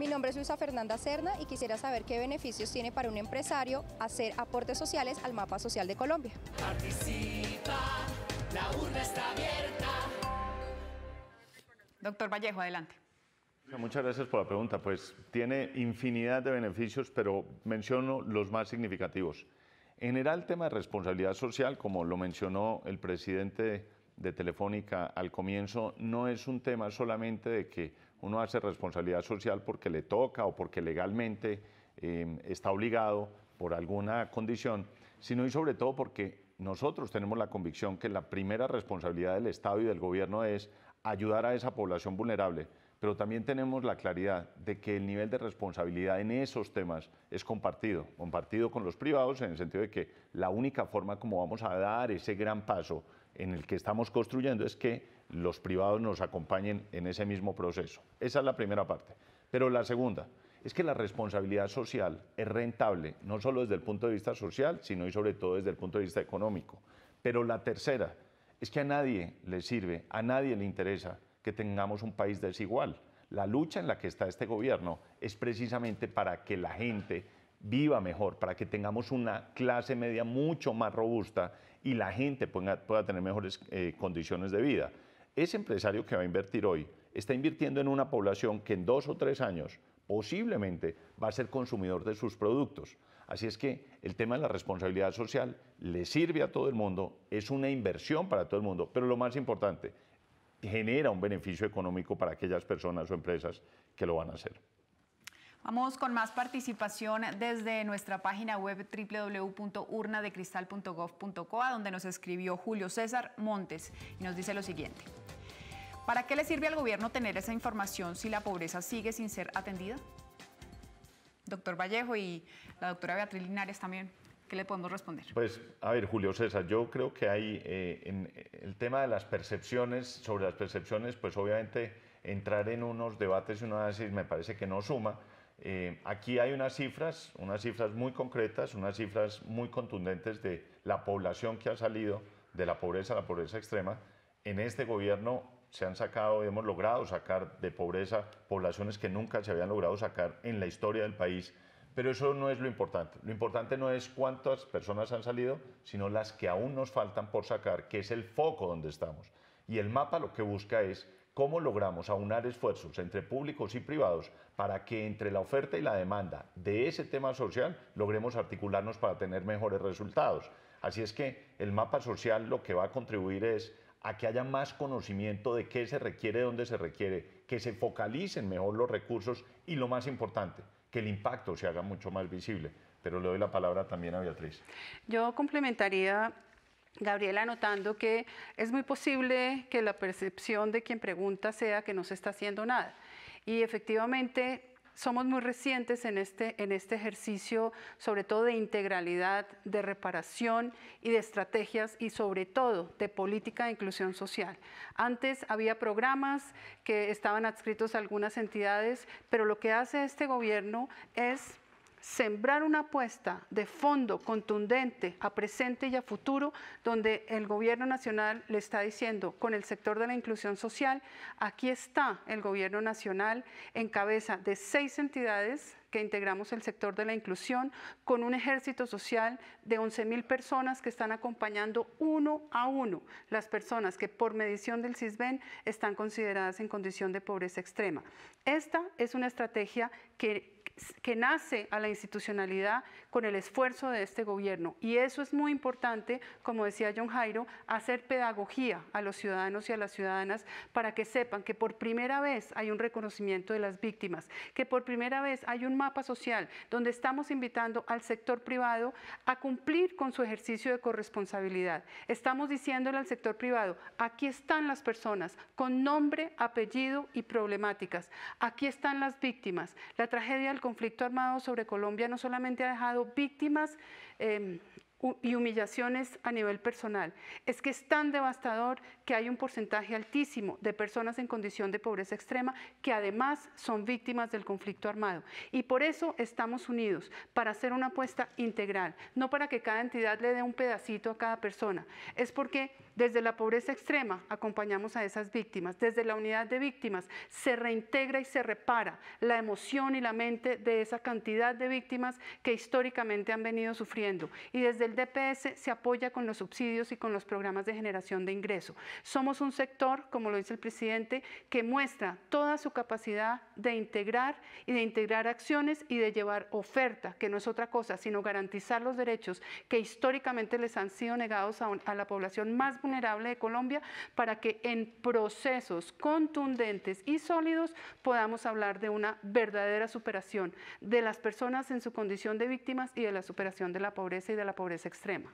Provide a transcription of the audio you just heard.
Mi nombre es Luisa Fernanda Cerna y quisiera saber qué beneficios tiene para un empresario hacer aportes sociales al mapa social de Colombia. Doctor Vallejo, adelante. Muchas gracias por la pregunta. Pues tiene infinidad de beneficios, pero menciono los más significativos. En general, el tema de responsabilidad social, como lo mencionó el presidente de Telefónica al comienzo, no es un tema solamente de que uno hace responsabilidad social porque le toca o porque legalmente em, está obligado por alguna condición, sino y sobre todo porque nosotros tenemos la convicción que la primera responsabilidad del Estado y del gobierno es ayudar a esa población vulnerable pero también tenemos la claridad de que el nivel de responsabilidad en esos temas es compartido, compartido con los privados en el sentido de que la única forma como vamos a dar ese gran paso en el que estamos construyendo es que los privados nos acompañen en ese mismo proceso. Esa es la primera parte. Pero la segunda es que la responsabilidad social es rentable, no solo desde el punto de vista social, sino y sobre todo desde el punto de vista económico. Pero la tercera es que a nadie le sirve, a nadie le interesa que tengamos un país desigual. La lucha en la que está este gobierno es precisamente para que la gente viva mejor, para que tengamos una clase media mucho más robusta y la gente pueda, tener mejores eh, condiciones de vida. Ese empresario que va a invertir hoy está invirtiendo en una población que en dos o tres años posiblemente va a ser consumidor de sus productos. Así es que el tema de la responsabilidad social le sirve a todo el mundo, es una inversión para todo el mundo, pero lo más importante, genera un beneficio económico para aquellas personas o empresas que lo van a hacer. Vamos con más participación desde nuestra página web www.urnadecristal.gov.co donde nos escribió Julio César Montes y nos dice lo siguiente. ¿Para qué le sirve al gobierno tener esa información si la pobreza sigue sin ser atendida? Doctor Vallejo y la doctora Beatriz Linares también. ¿Qué le podemos responder? Pues, a ver, Julio César, yo creo que hay eh, en eh, el tema de las percepciones, sobre las percepciones, pues obviamente entrar en unos debates y un análisis me parece que no suma. Eh, aquí hay unas cifras, unas cifras muy concretas, unas cifras muy contundentes de la población que ha salido de la pobreza la pobreza extrema. En este gobierno se han sacado, hemos logrado sacar de pobreza poblaciones que nunca se habían logrado sacar en la historia del país pero eso no es lo importante. Lo importante no es cuántas personas han salido, sino las que aún nos faltan por sacar, que es el foco donde estamos. Y el mapa lo que busca es cómo logramos aunar esfuerzos entre públicos y privados para que entre la oferta y la demanda de ese tema social logremos articularnos para tener mejores resultados. Así es que el mapa social lo que va a contribuir es a que haya más conocimiento de qué se requiere, dónde se requiere que se focalicen mejor los recursos y lo más importante, que el impacto se haga mucho más visible. Pero le doy la palabra también a Beatriz. Yo complementaría Gabriela anotando que es muy posible que la percepción de quien pregunta sea que no se está haciendo nada. Y efectivamente somos muy recientes en este, en este ejercicio, sobre todo de integralidad, de reparación y de estrategias y sobre todo de política de inclusión social. Antes había programas que estaban adscritos a algunas entidades, pero lo que hace este gobierno es sembrar una apuesta de fondo contundente a presente y a futuro, donde el gobierno nacional le está diciendo con el sector de la inclusión social, aquí está el gobierno nacional en cabeza de seis entidades que integramos el sector de la inclusión, con un ejército social de 11.000 personas que están acompañando uno a uno las personas que por medición del CISBEN están consideradas en condición de pobreza extrema. Esta es una estrategia que que nace a la institucionalidad con el esfuerzo de este gobierno. Y eso es muy importante, como decía John Jairo, hacer pedagogía a los ciudadanos y a las ciudadanas para que sepan que por primera vez hay un reconocimiento de las víctimas, que por primera vez hay un mapa social donde estamos invitando al sector privado a cumplir con su ejercicio de corresponsabilidad. Estamos diciéndole al sector privado, aquí están las personas con nombre, apellido y problemáticas, aquí están las víctimas. La tragedia conflicto armado sobre Colombia no solamente ha dejado víctimas em, y humillaciones a nivel personal. Es que es tan devastador que hay un porcentaje altísimo de personas en condición de pobreza extrema que además son víctimas del conflicto armado. Y por eso estamos unidos, para hacer una apuesta integral, no para que cada entidad le dé un pedacito a cada persona. Es porque desde la pobreza extrema acompañamos a esas víctimas, desde la unidad de víctimas se reintegra y se repara la emoción y la mente de esa cantidad de víctimas que históricamente han venido sufriendo. Y desde DPS e se apoya con los subsidios y con los programas de generación de ingreso. Somos un sector, como lo dice el presidente, que muestra toda su capacidad de integrar y de integrar acciones y de llevar oferta, que no es otra cosa, sino garantizar los derechos que históricamente les han sido negados a la población más vulnerable de Colombia para que en procesos contundentes y sólidos podamos hablar de una verdadera superación de las personas en su condición de víctimas y de la superación de la pobreza y de la pobreza Extrema.